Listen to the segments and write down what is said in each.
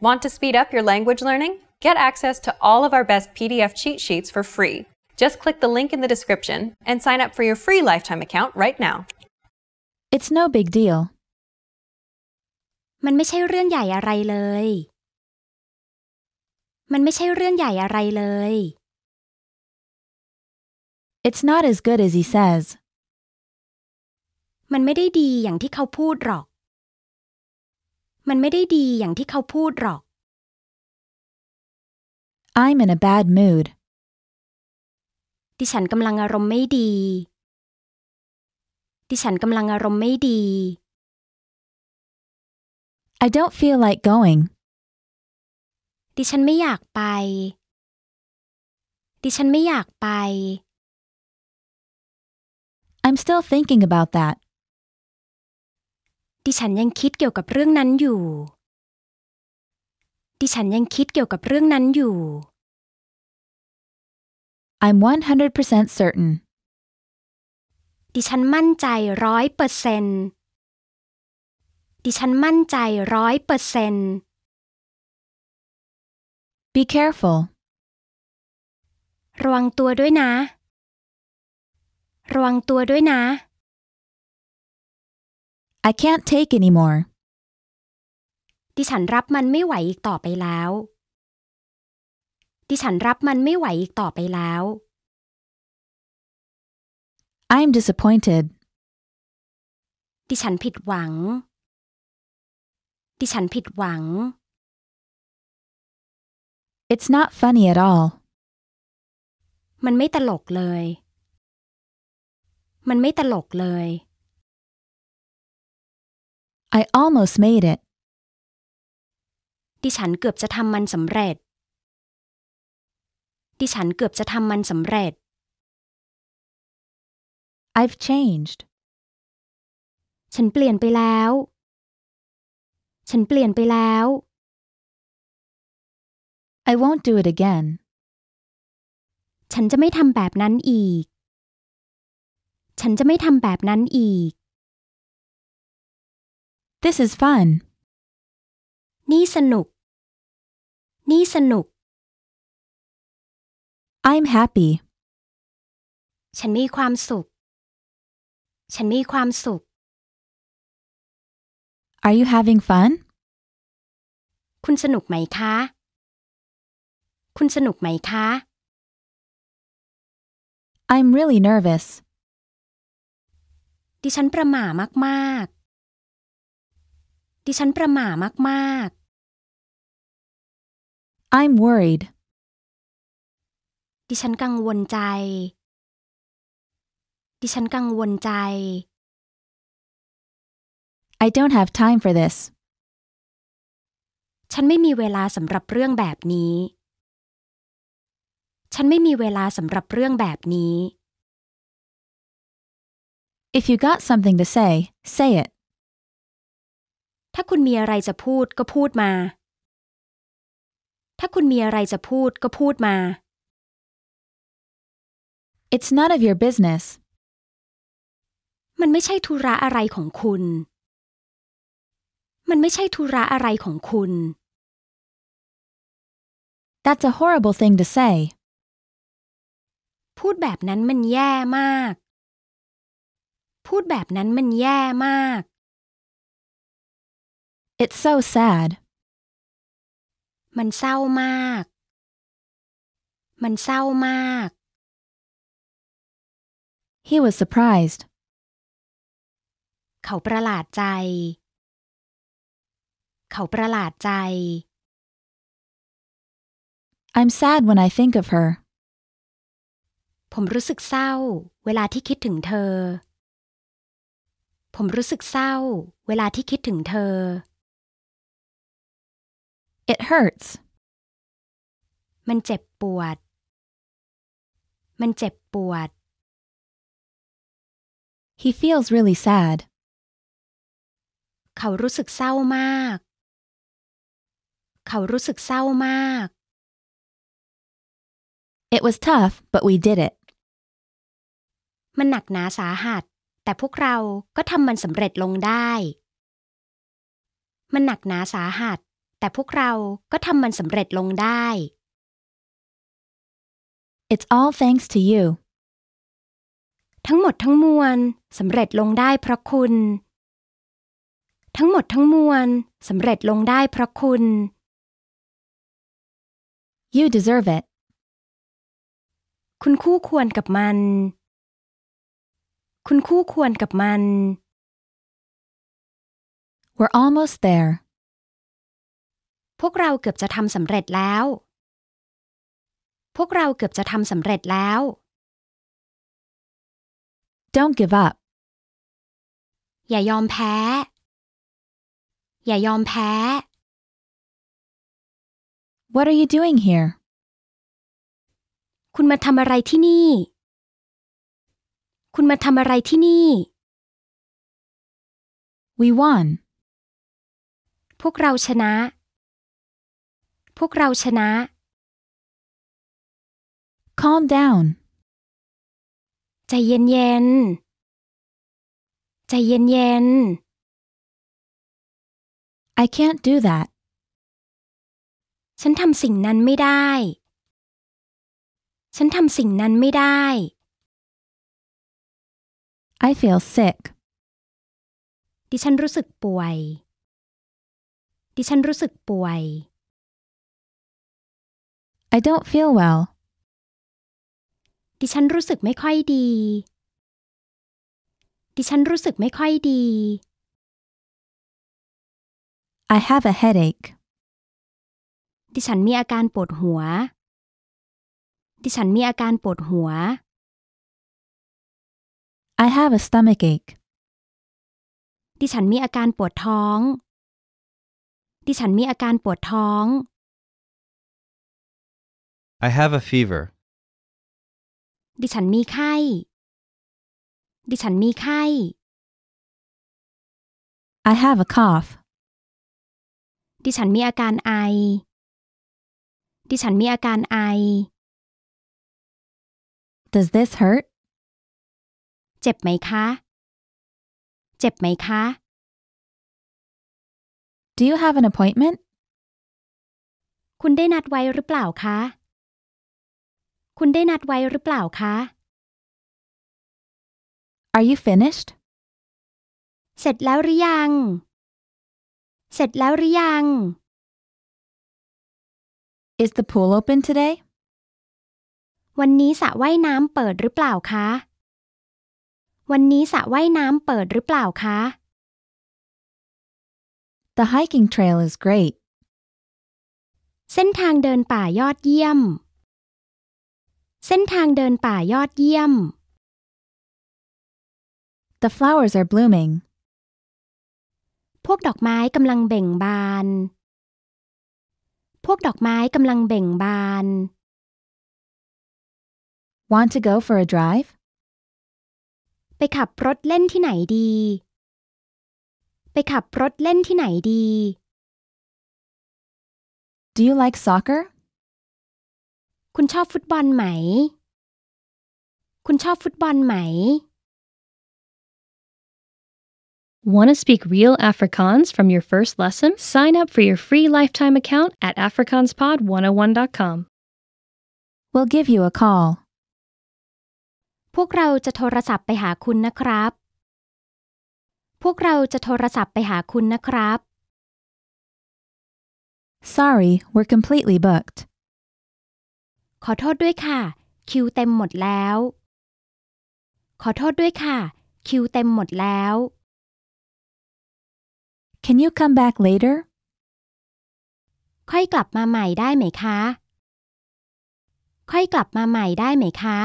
Want to speed up your language learning? Get access to all of our best PDF cheat sheets for free. Just click the link in the description and sign up for your free lifetime account right now. It's no big deal. มันไม่ใช่เรื่องใหญ่อะไรเลย มันไม่ใช่เรื่องใหญ่อะไรเลย It's not as good as he says. มันไม่ได้ดีอย่างที่เขาพูดหรอกมันไม่ได้ดีอย่างที่เขาพูดหรอก I'm in a bad mood ดิฉันกำลังอารมณ์ไม่ดี ดิฉันกำลังอารมณ์ไม่ดี I don't feel like going ดิฉันไม่อยากไป ดิฉันไม่อยากไป I'm still thinking about that ดิฉันยังคิดเกี่ยวกับเรื่องนั้นอยู่ ดิฉันยังคิดเกี่ยวกับเรื่องนั้นอยู่ I'm 100% certain ดิฉันมั่นใจร้อยเปอร์เซนต์ดิฉันมั่นใจร้อยเปอร์เซนต์ Be careful ระวังตัวด้วยนะ ระวังตัวด้วยนะ I can't take anymore ดิฉันรับมันไม่ไหวอีกต่อไปแล้วดิฉันรับมันไม่ไหวอีกต่อไปแล้ว I'm disappointed ดิฉันผิดหวังดิฉันผิดหวัง It's not funny at all มันไม่ตลกเลย มันไม่ตลกเลย I almost made it ดิฉันเกือบจะทำมันสำเร็จดิฉันเกือบจะทำมันสำเร็จ I've changed ฉันเปลี่ยนไปแล้ว ฉันเปลี่ยนไปแล้ว I won't do it again ฉันจะไม่ทำแบบนั้นอีก ฉันจะไม่ทำแบบนั้นอีก This is fun นี่สนุก นี่สนุก I'm happy ฉันมีความสุข ฉันมีความสุข Are you having fun คุณสนุกไหมคะ คุณสนุกไหมคะ I'm really nervous ดิฉันประหม่ามากๆดิฉันประหม่ามากก I'm worried ดิฉันกังวลใจ ดิฉันกังวลใจ I don't have time for this ฉันไม่มีเวลาสำหรับเรื่องแบบนี้ ฉันไม่มีเวลาสำหรับเรื่องแบบนี้ If you got something to say, say it. ถ้าคุณมีอะไรจะพูดก็พูดมา ถ้าคุณมีอะไรจะพูดก็พูดมา It's none of your business มันไม่ใช่ธุระอะไรของคุณ มันไม่ใช่ธุระอะไรของคุณ That's a horrible thing to say พูดแบบนั้นมันแย่มาก พูดแบบนั้นมันแย่มาก It's so sad มันเศร้ามาก มันเศร้ามาก He was surprised เขาประหลาดใจ เขาประหลาดใจ I'm sad when I think of her ผมรู้สึกเศร้าเวลาที่คิดถึงเธอ ผมรู้สึกเศร้าเวลาที่คิดถึงเธอ It hurts มันเจ็บปวด มันเจ็บปวด He feels really sad เขารู้สึกเศร้ามาก เขารู้สึกเศร้ามาก It was tough but we did it มันหนักหนาสาหัส แต่พวกเราก็ทำมันสำเร็จลงได้ มันหนักหนาสาหัสแต่พวกเราก็ทำมันสำเร็จลงได้ It's all thanks to you ทั้งหมดทั้งมวลสำเร็จลงได้เพราะคุณ ทั้งหมดทั้งมวลสำเร็จลงได้เพราะคุณ You deserve it คุณคู่ควรกับมัน คุณคู่ควรกับมัน We're almost there พวกเราเกือบจะทำสำเร็จแล้ว พวกเราเกือบจะทำสำเร็จแล้ว Don't give up อย่ายอมแพ้ อย่ายอมแพ้ What are you doing here คุณมาทำอะไรที่นี่ คุณมาทำอะไรที่นี่ We won พวกเราชนะพวกเราชนะ calm down ใจเย็นเย็นใจเย็นเย็น I can't do that ฉันทำสิ่งนั้นไม่ได้ ฉันทำสิ่งนั้นไม่ได้ I feel sick ดิฉันรู้สึกป่วย ดิฉันรู้สึกป่วย I don't feel well ดิฉันรู้สึกไม่ค่อยดี ดิฉันรู้สึกไม่ค่อยดี I have a headache ดิฉันมีอาการปวดหัวดิฉันมีอาการปวดหัว I have a stomach ache ดิฉันมีอาการปวดท้องดิฉันมีอาการปวดท้อง I have a fever ดิฉันมีไข้ดิฉันมีไข้ I have a cough ดิฉันมีอาการไอดิฉันมีอาการไอ Does this hurt เจ็บไหมคะเจ็บไหมคะ Do you have an appointment คุณได้นัดไว้หรือเปล่าคะคุณได้นัดไว้หรือเปล่าคะ Are you finished? เสร็จแล้วหรือยัง เสร็จแล้วหรือยัง Is the pool open today? วันนี้สระว่ายน้ำเปิดหรือเปล่าคะ วันนี้สระว่ายน้ำเปิดหรือเปล่าคะ The hiking trail is great. เส้นทางเดินป่ายอดเยี่ยมเส้นทางเดินป่ายอดเยี่ยม The flowers are blooming. พวกดอกไม้กำลังเบ่งบาน พวกดอกไม้กำลังเบ่งบาน Want to go for a drive? ไปขับรถเล่นที่ไหนดี ไปขับรถเล่นที่ไหนดี Do you like soccer? คุณชอบฟุตบอลไหม คุณชอบฟุตบอลไหม Want to speak real Afrikaans from your first lesson? Sign up for your free lifetime account at afrikaanspod101.com. We'll give you a call. พวกเราจะโทรศัพท์ไปหาคุณนะครับ พวกเราจะโทรศัพท์ไปหาคุณนะครับ Sorry, we're completely booked. ขอโทษด้วยค่ะ คิวเต็มหมดแล้วขอโทษด้วยค่ะคิวเต็มหมดแล้ว Can you come back later? ค่อยกลับมาใหม่ได้ไหมคะ ค่อยกลับมาใหม่ได้ไหมคะ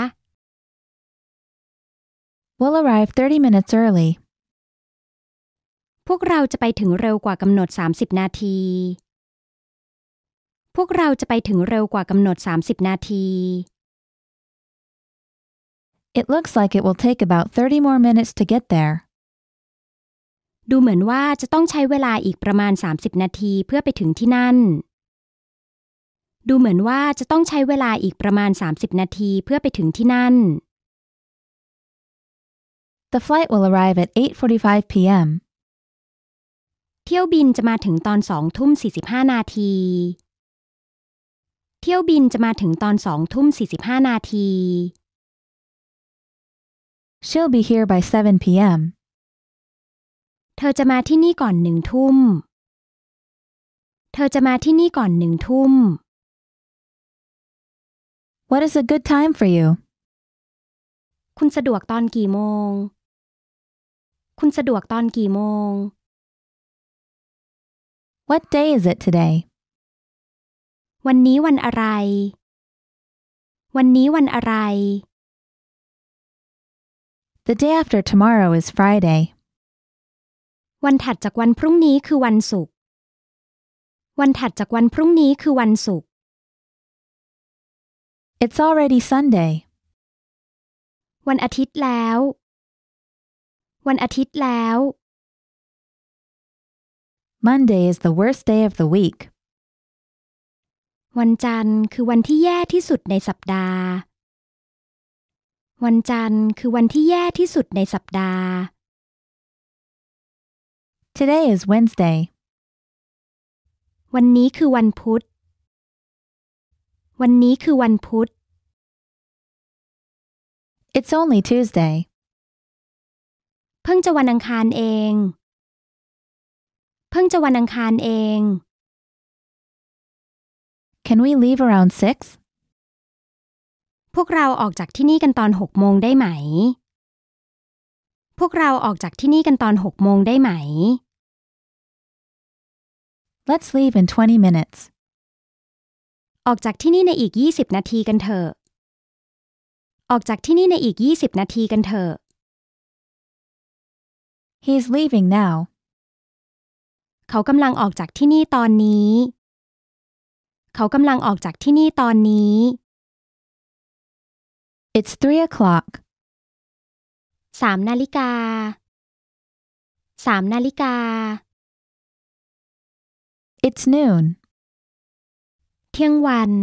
We'll arrive 30 minutes early. พวกเราจะไปถึงเร็วกว่ากำหนด 30 นาทีพวกเราจะไปถึงเร็วกว่ากำหนด 30 นาที It looks like it will take about 30 more minutes to get there. ดูเหมือนว่าจะต้องใช้เวลาอีกประมาณ 30 นาทีเพื่อไปถึงที่นั่น ดูเหมือนว่าจะต้องใช้เวลาอีกประมาณ 30 นาทีเพื่อไปถึงที่นั่น The flight will arrive at 8:45 p.m. เที่ยวบินจะมาถึงตอน2ทุ่ม45นาทีเที่ยวบินจะมาถึงตอน2ทุ่ม45นาที She'll be here by 7 p.m. เธอจะมาที่นี่ก่อนหนึ่งทุ่ม เธอจะมาที่นี่ก่อนหนึ่งทุ่ม What is a good time for you? คุณสะดวกตอนกี่โมง คุณสะดวกตอนกี่โมง What day is it today? วันนี้วันอะไร วันนี้วันอะไร The day after tomorrow is Friday วันถัดจากวันพรุ่งนี้คือวันศุกร์วันถัดจากวันพรุ่งนี้คือวันศุกร์ It's already Sunday วันอาทิตย์แล้ว วันอาทิตย์แล้ว Monday is the worst day of the week วันจันทร์คือวันที่แย่ที่สุดในสัปดาห์ วันจันทร์คือวันที่แย่ที่สุดในสัปดาห์ Today is Wednesday วันนี้คือวันพุธ วันนี้คือวันพุธ It's only Tuesday เพิ่งจะวันอังคารเอง เพิ่งจะวันอังคารเอง Can we leave around six? พวกเราออกจากที่นี่กันตอนหกโมงได้ไหม พวกเราออกจากที่นี่กันตอนหกโมงได้ไหม Let's leave in 20 minutes. ออกจากที่นี่ในอีก20นาทีกันเถอะ ออกจากที่นี่ในอีก20นาทีกันเถอะ He's leaving now. เขากำลังออกจากที่นี่ตอนนี้เขากำลังออกจากที่นี่ตอนนี้ It's three o'clock สามนาฬิกาสามนาฬิกา It's noon เที่ยงวัน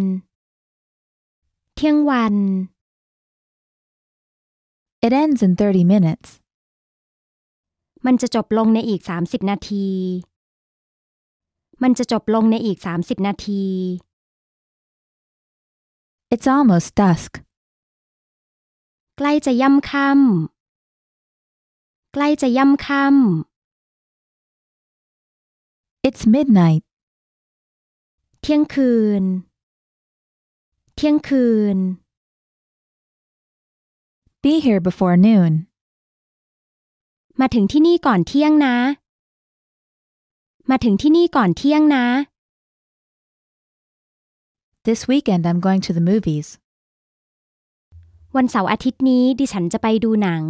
เที่ยงวัน It ends in 30 minutes มันจะจบลงในอีก 30 นาทีมันจะจบลงในอีก 30 นาที It's almost dusk ใกล้จะย่ำค่ำใกล้จะย่ำค่ำ It's midnight เที่ยงคืน เที่ยงคืน Be here before noon มาถึงที่นี่ก่อนเที่ยงนะมาถึงที่นี่ก่อนเที่ยงนะ This weekend I'm going to the movies วันเสาร์อาทิตย์นี้ดิฉันจะไปดูหนัง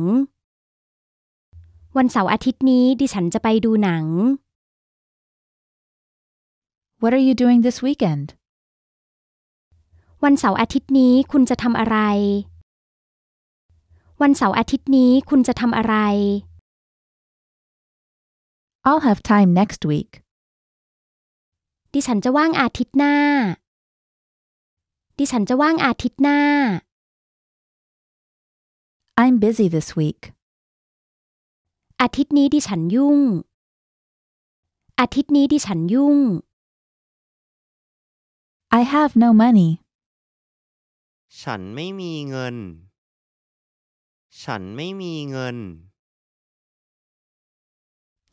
วันเสาร์อาทิตย์นี้ดิฉันจะไปดูหนัง What are you doing this weekend วันเสาร์อาทิตย์นี้คุณจะทำอะไร วันเสาร์อาทิตย์นี้คุณจะทำอะไร I'll have time next week ดิฉันจะว่างอาทิตย์หน้าดิฉันจะว่างอาทิตย์หน้า I'm busy this week อาทิตย์นี้ดิฉันยุ่ง อาทิตย์นี้ดิฉันยุ่ง I have no money ฉันไม่มีเงิน ฉันไม่มีเงิน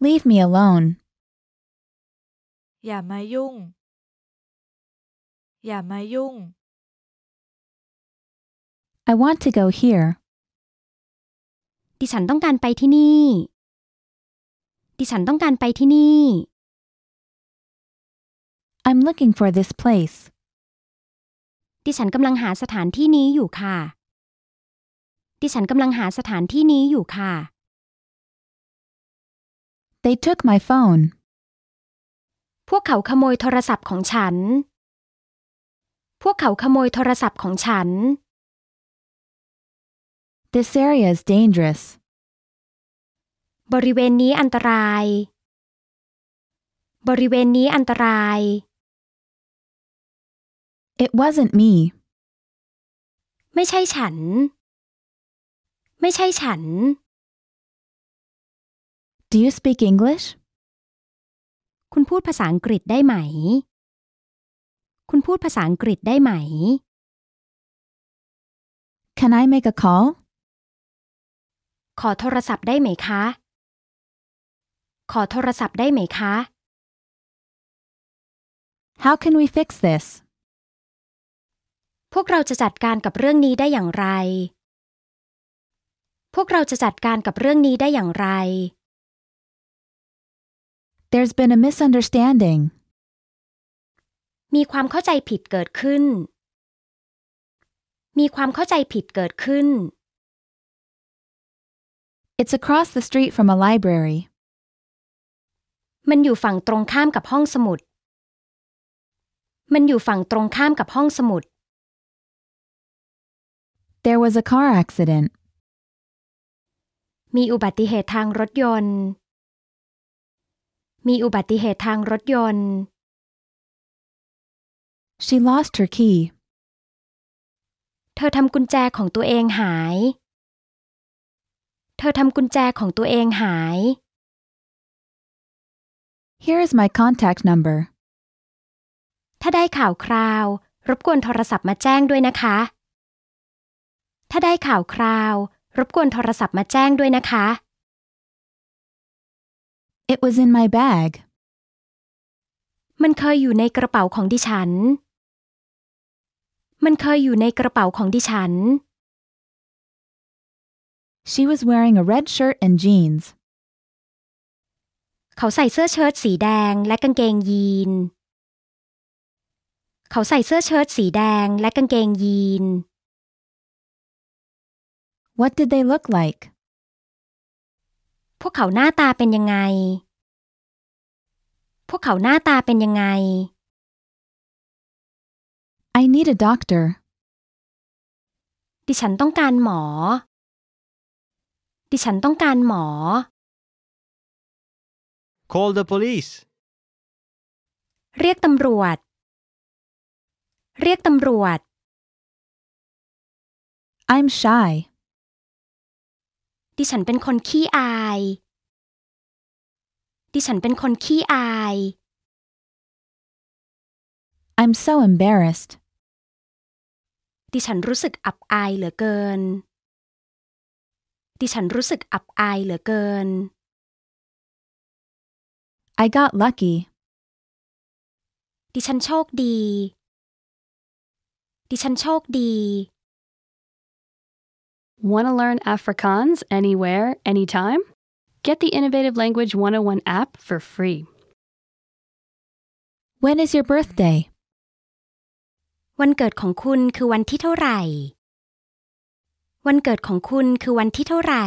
Leave me alone อย่ามายุ่ง อย่ามายุ่ง I want to go here ดิฉันต้องการไปที่นี่ ดิฉันต้องการไปที่นี่ I'm looking for this place ดิฉันกำลังหาสถานที่นี้อยู่ค่ะ ดิฉันกำลังหาสถานที่นี้อยู่ค่ะ They took my phone. พวกเขาขโมยโทรศัพท์ของฉัน พวกเขาขโมยโทรศัพท์ของฉัน This area is dangerous. บริเวณนี้อันตราย บริเวณนี้อันตราย It wasn't me. ไม่ใช่ฉัน ไม่ใช่ฉัน Do you speak English คุณพูดภาษาอังกฤษได้ไหม คุณพูดภาษาอังกฤษได้ไหม Can I make a call ขอโทรศัพท์ได้ไหมคะ ขอโทรศัพท์ได้ไหมคะ How can we fix this พวกเราจะจัดการกับเรื่องนี้ได้อย่างไร พวกเราจะจัดการกับเรื่องนี้ได้อย่างไร There's been a misunderstanding. มีความเข้าใจผิดเกิดขึ้น มีความเข้าใจผิดเกิดขึ้น It's across the street from a library. มันอยู่ฝั่งตรงข้ามกับห้องสมุด มันอยู่ฝั่งตรงข้ามกับห้องสมุด There was a car accident. มีอุบัติเหตุทางรถยนต์มีอุบัติเหตุทางรถยนต์ She lost her key เธอทำกุญแจของตัวเองหาย เธอทำกุญแจของตัวเองหาย Here is my contact number ถ้าได้ข่าวคราว รบกวนโทรศัพท์มาแจ้งด้วยนะคะ ถ้าได้ข่าวคราว รบกวนโทรศัพท์มาแจ้งด้วยนะคะ It was in my bag. มันเคยอยู่ในกระเป๋าของดิฉัน มันเคยอยู่ในกระเป๋าของดิฉัน She was wearing a red shirt and jeans. เขาใส่เสื้อเชิ้ตสีแดงและกางเกงยีน เขาใส่เสื้อเชิ้ตสีแดงและกางเกงยีน What did they look like? พวกเขาหน้าตาเป็นยังไง พวกเขาหน้าตาเป็นยังไง I need a doctor ดิฉันต้องการหมอ ดิฉันต้องการหมอ Call the police เรียกตำรวจ เรียกตำรวจ I'm shy ดิฉันเป็นคนขี้อาย ดิฉันเป็นคนขี้อาย I'm so embarrassed ดิฉันรู้สึกอับอายเหลือเกิน ดิฉันรู้สึกอับอายเหลือเกิน I got lucky ดิฉันโชคดี ดิฉันโชคดี Want to learn Afrikaans anywhere, anytime? Get the Innovative Language 101 app for free. When is your birthday? วันเกิดของคุณคือวันที่เท่าไหร่ วันเกิดของคุณคือวันที่เท่าไหร่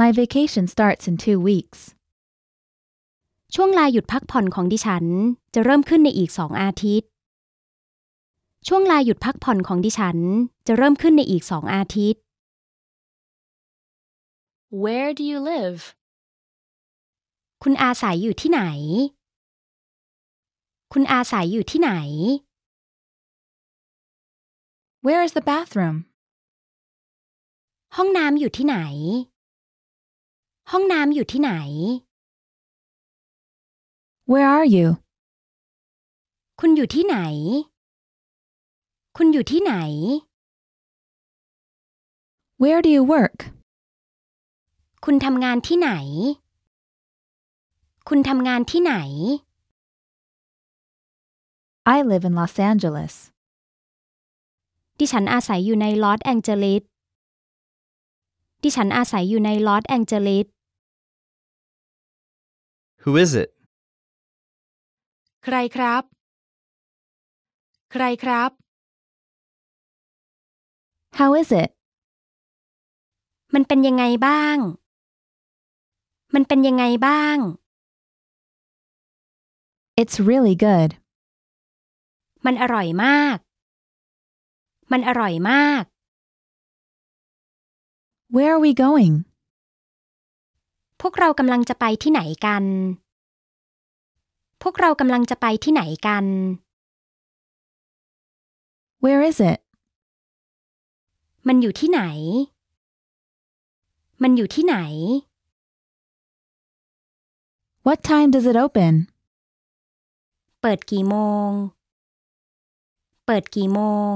My vacation starts in two weeks. ช่วงลาหยุดพักผ่อนของดิฉันจะเริ่มขึ้นในอีกสองอาทิตย์ช่วงลาหยุดพักผ่อนของดิฉันจะเริ่มขึ้นในอีกสองอาทิตย์ Where do you live คุณอาศัยอยู่ที่ไหน คุณอาศัยอยู่ที่ไหน Where is the bathroom ห้องน้ำอยู่ที่ไหน ห้องน้ำอยู่ที่ไหน Where are you คุณอยู่ที่ไหนคุณอยู่ที่ไหน Where do you work คุณทำงานที่ไหน คุณทำงานที่ไหน I live in Los Angeles ดิฉันอาศัยอยู่ในลอสแองเจลิส ดิฉันอาศัยอยู่ในลอสแองเจลิส Who is it ใครครับ ใครครับ How is it มันเป็นยังไงบ้าง มันเป็นยังไงบ้าง It's really good มันอร่อยมาก มันอร่อยมาก Where are we going พวกเรากำลังจะไปที่ไหนกัน พวกเรากำลังจะไปที่ไหนกัน Where is it มันอยู่ที่ไหน มันอยู่ที่ไหน What time does it open เปิดกี่โมง เปิดกี่โมง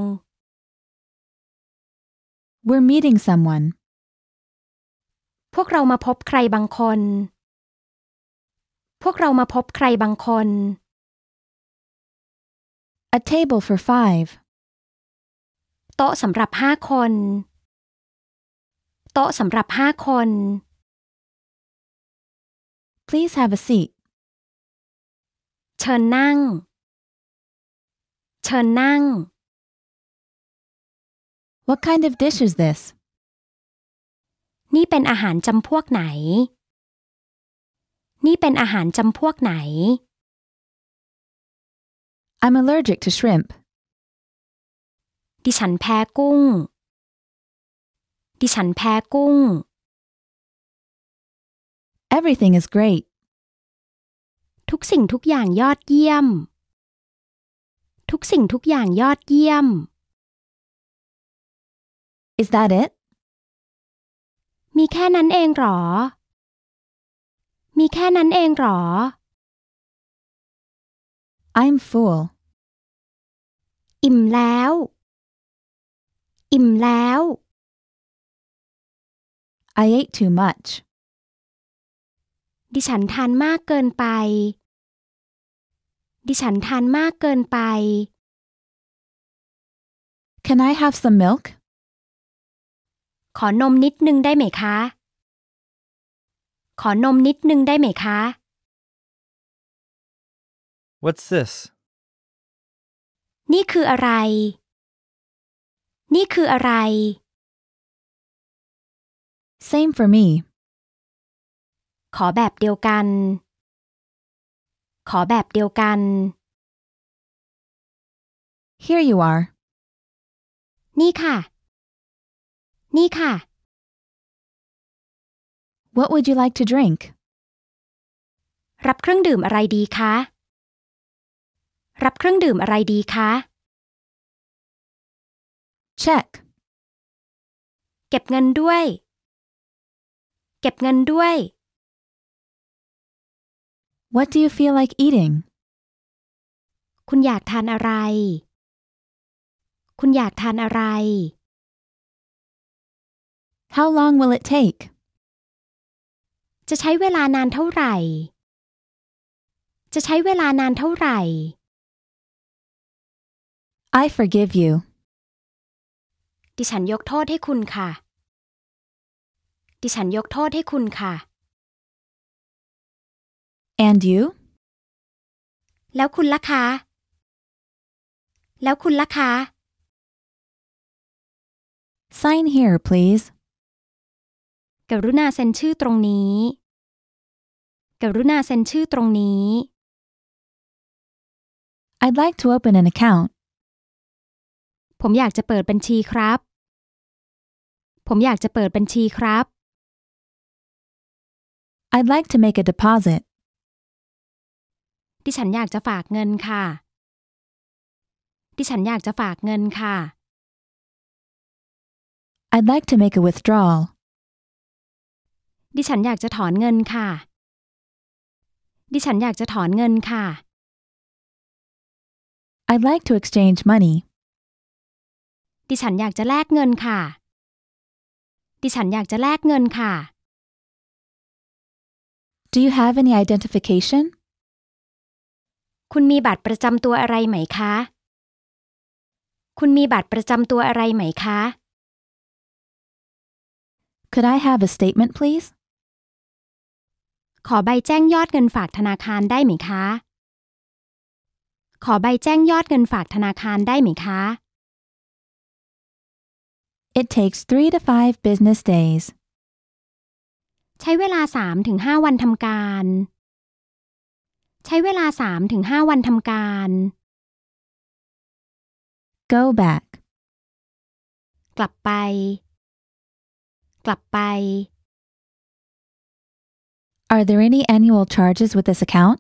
We're meeting someone พวกเรามาพบใครบางคน พวกเรามาพบใครบางคน A table for five โต๊ะสำหรับห้าคน โต๊ะสำหรับห้าคน Please have a seat เชิญนั่ง เชิญนั่ง What kind of dish is this นี่เป็นอาหารจำพวกไหน นี่เป็นอาหารจำพวกไหน I'm allergic to shrimp ดิฉันแพ้กุ้งดิฉันแพ้กุ้ง Everything is great ทุกสิ่งทุกอย่างยอดเยี่ยม ทุกสิ่งทุกอย่างยอดเยี่ยม Is that it มีแค่นั้นเองหรอ มีแค่นั้นเองหรอ I'm full อิ่มแล้วอิ่มแล้ว I ate too much ดิฉันทานมากเกินไป ดิฉันทานมากเกินไป Can I have some milk? ขอนมนิดนึงได้ไหมคะ ขอนมนิดนึงได้ไหมคะ What's this? นี่คืออะไรนี่คืออะไร Same for me ขอแบบเดียวกัน ขอแบบเดียวกัน Here you are นี่ค่ะ นี่ค่ะ What would you like to drink รับเครื่องดื่มอะไรดีคะ รับเครื่องดื่มอะไรดีคะ check เก็บเงินด้วย เก็บเงินด้วย What do you feel like eating? คุณอยากทานอะไร คุณอยากทานอะไร How long will it take? จะใช้เวลานานเท่าไหร่ จะใช้เวลานานเท่าไหร่ I forgive you. ดิฉันยกโทษให้คุณค่ะ ดิฉันยกโทษให้คุณค่ะ and you แล้วคุณล่ะคะ แล้วคุณล่ะคะ sign here please กรุณาเซ็นชื่อตรงนี้ กรุณาเซ็นชื่อตรงนี้ I'd like to open an account ผมอยากจะเปิดบัญชีครับ ผมอยากจะเปิดบัญชีครับ I'd like to make a deposit ดิฉันอยากจะฝากเงินค่ะ ดิฉันอยากจะฝากเงินค่ะ I'd like to make a withdrawal ดิฉันอยากจะถอนเงินค่ะ ดิฉันอยากจะถอนเงินค่ะ I'd like to exchange money ดิฉันอยากจะแลกเงินค่ะ ดิฉันอยากจะแลกเงินค่ะ Do you have any identification? คุณมีบัตรประจำตัวอะไรไหมคะ คุณมีบัตรประจำตัวอะไรไหมคะ Could I have a statement please? ขอใบแจ้งยอดเงินฝากธนาคารได้ไหมคะ ขอใบแจ้งยอดเงินฝากธนาคารได้ไหมคะ It takes three to five business days. ใช้เวลา3ถึง5วันทำการ ใช้เวลา3ถึง5วันทำการ Go back กลับไป กลับไป Are there any annual charges with this account?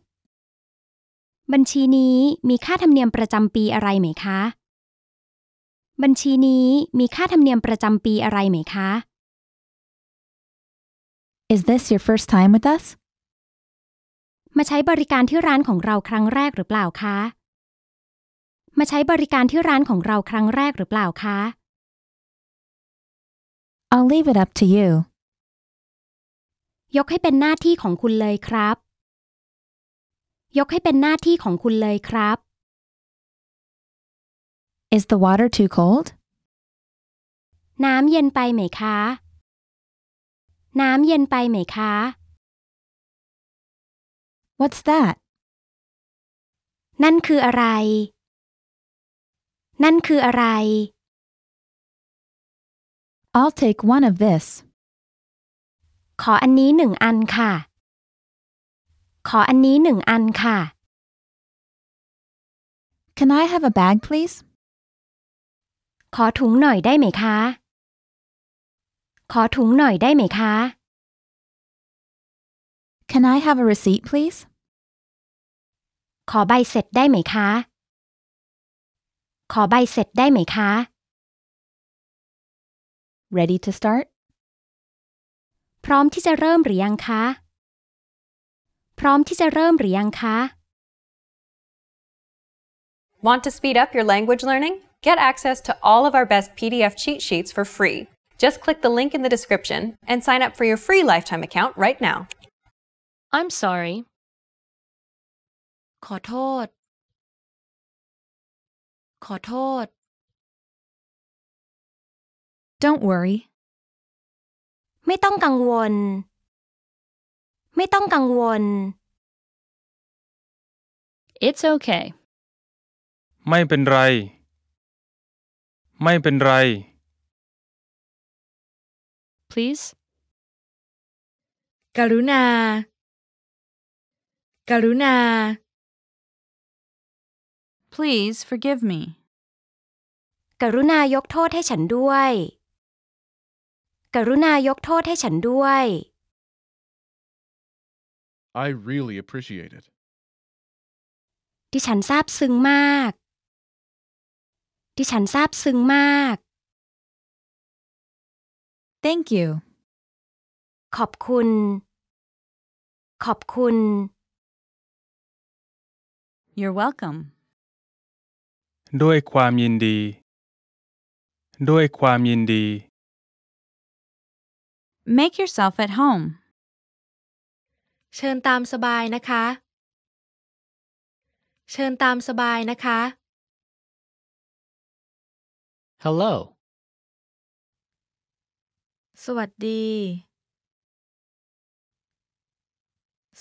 บัญชีนี้มีค่าธรรมเนียมประจำปีอะไรไหมคะบัญชีนี้มีค่าธรรมเนียมประจำปีอะไรไหมคะ Is this your first time with us? มาใช้บริการที่ร้านของเราครั้งแรกหรือเปล่าคะ มาใช้บริการที่ร้านของเราครั้งแรกหรือเปล่าคะ I'll leave it up to you. ยกให้เป็นหน้าที่ของคุณเลยครับ ยกให้เป็นหน้าที่ของคุณเลยครับ Is the water too cold? น้ำเย็นไปไหมคะ น้ำเย็นไปไหมคะ What's that? นั่นคืออะไร นั่นคืออะไร I'll take one of this. ขออันนี้หนึ่งอันค่ะ ขออันนี้หนึ่งอันค่ะ Can I have a bag please? ขอถุงหน่อยได้ไหมคะ ขอถุงหน่อยได้ไหมคะ Can I have a receipt please ขอใบเสร็จได้ไหมคะ ขอใบเสร็จได้ไหมคะ Ready to start พร้อมที่จะเริ่มหรือยังคะ พร้อมที่จะเริ่มหรือยังคะ Want to speed up your language learning? Get access to all of our best PDF cheat sheets for free. Just click the link in the description and sign up for your free lifetime account right now. I'm sorry. ขอโทษ ขอโทษ Don't worry. ไม่ต้องกังวล ไม่ต้องกังวล It's okay. ไม่เป็นไรไม่เป็นไร please กรุณา กรุณา please forgive me กรุณายกโทษให้ฉันด้วย กรุณายกโทษให้ฉันด้วย I really appreciate it ดิฉันซาบซึ้งมากที่ฉันซาบซึ้งมาก Thank you ขอบคุณ ขอบคุณ You're welcome ด้วยความยินดี ด้วยความยินดี Make yourself at home เชิญตามสบายนะคะ เชิญตามสบายนะคะ Hello สวัสดี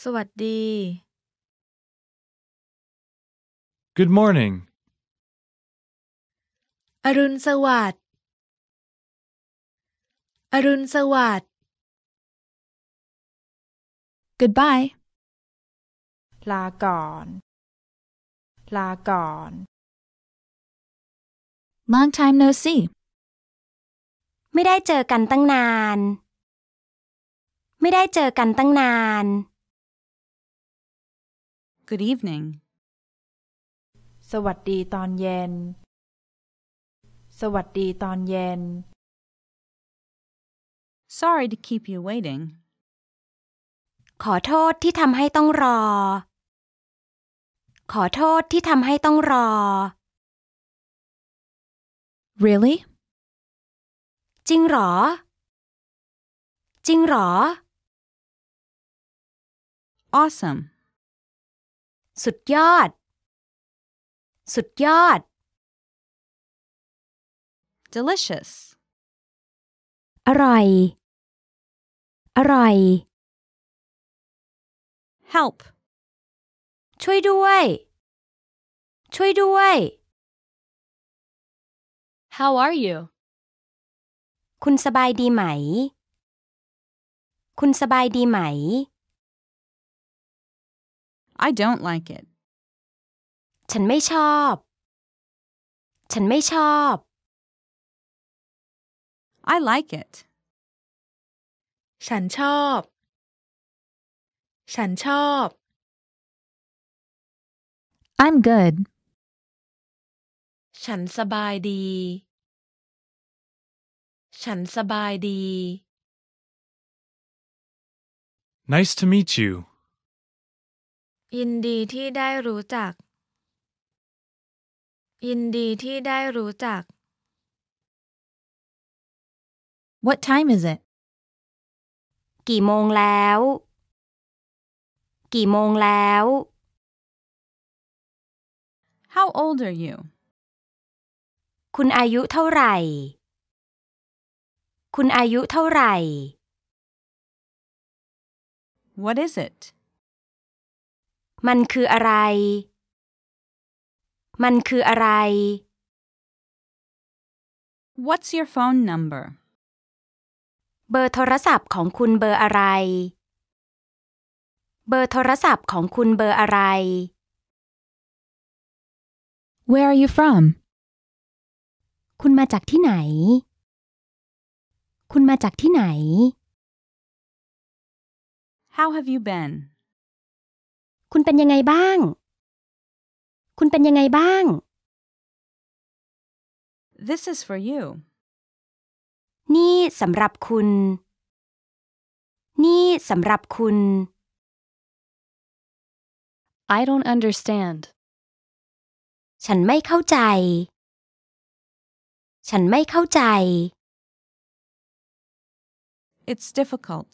สวัสดี Good morning อรุณสวัสดิ์ อรุณสวัสดิ์ Goodbye ลาก่อนลาก่อน Long time no see ไม่ได้เจอกันตั้งนาน ไม่ได้เจอกันตั้งนาน Good evening สวัสดีตอนเย็น สวัสดีตอนเย็น Sorry to keep you waiting ขอโทษที่ทำให้ต้องรอ ขอโทษที่ทำให้ต้องรอ Really จริงหรอ จริงหรอ Awesome สุดยอด สุดยอด Delicious อร่อย อร่อย Help ช่วยด้วย ช่วยด้วย How are you คุณสบายดีไหม คุณสบายดีไหม I don't like it ฉันไม่ชอบ ฉันไม่ชอบ I like it ฉันชอบ ฉันชอบ I'm good ฉันสบายดีฉันสบายดี Nice to meet you ยินดีที่ได้รู้จัก ยินดีที่ได้รู้จัก What time is it กี่โมงแล้ว กี่โมงแล้ว How old are you คุณอายุเท่าไหร่คุณอายุเท่าไหร่ What is it มันคืออะไร มันคืออะไร What's your phone number เบอร์โทรศัพท์ของคุณเบอร์อะไร เบอร์โทรศัพท์ของคุณเบอร์อะไร Where are you from คุณมาจากที่ไหนคุณมาจากที่ไหน How have you been คุณเป็นยังไงบ้าง คุณเป็นยังไงบ้าง This is for you นี่สำหรับคุณ นี่สำหรับคุณ I don't understand ฉันไม่เข้าใจ ฉันไม่เข้าใจ It's difficult.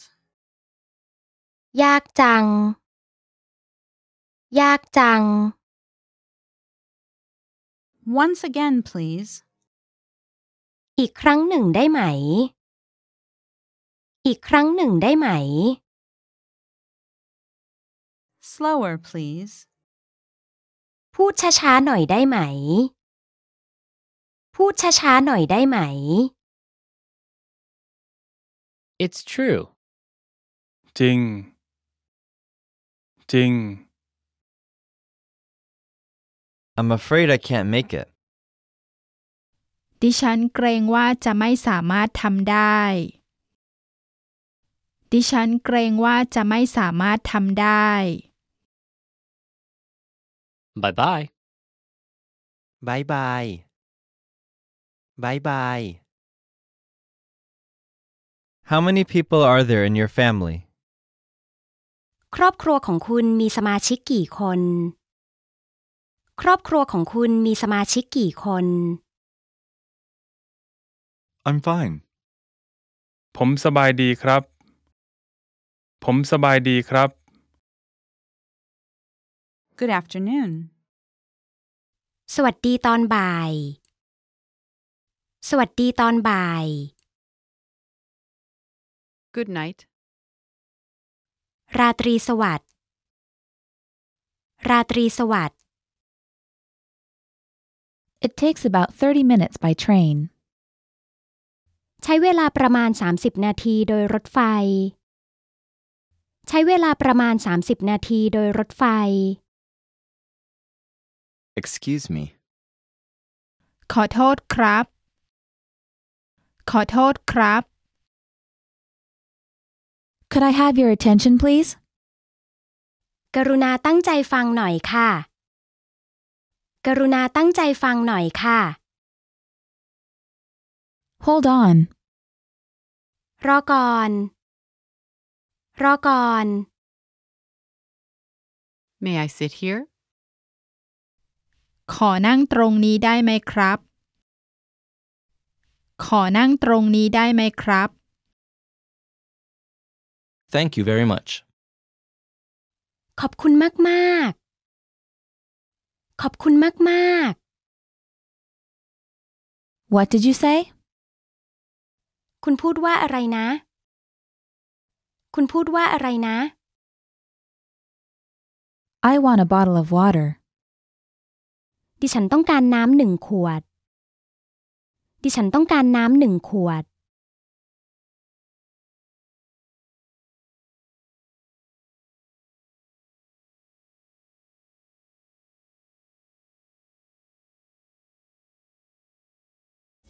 ยากจัง ยากจัง Once again, please. อีกครั้งหนึ่งได้ไหม อีกครั้งหนึ่งได้ไหม Slower, please. พูดช้าๆหน่อยได้ไหม พูดช้าๆหน่อยได้ไหม It's true จริงจริง I'm afraid I can't make it ดิฉันเกรงว่าจะไม่สามารถทำได้ ดิฉันเกรงว่าจะไม่สามารถทำได้บายบายบายบายบายบาย How many people are there in your family? ครอบครัวของคุณมีสมาชิกกี่คน ครอบครัวของคุณมีสมาชิกกี่คน I'm fine ผมสบายดีครับ ผมสบายดีครับ Good afternoon สวัสดีตอนบ่าย สวัสดีตอนบ่าย Good night ราตรีสวัสดิ์ ราตรีสวัสดิ์ It takes about 30 minutes by train ใช้เวลาประมาณ30นาทีโดยรถไฟ ใช้เวลาประมาณ30นาทีโดยรถไฟ Excuse me ขอโทษครับ ขอโทษครับ Could I have your attention please กรุณาตั้งใจฟังหน่อยค่ะ กรุณาตั้งใจฟังหน่อยค่ะ Hold on รอก่อนรอก่อน May I sit here ขอนั่งตรงนี้ได้ไหมครับ ขอนั่งตรงนี้ได้ไหมครับ Thank you very much ขอบคุณมากมากขอบคุณมากมาก What did you say คุณพูดว่าอะไรนะ คุณพูดว่าอะไรนะ I want a bottle of water ดิฉันต้องการน้ำหนึ่งขวด ดิฉันต้องการน้ำหนึ่งขวด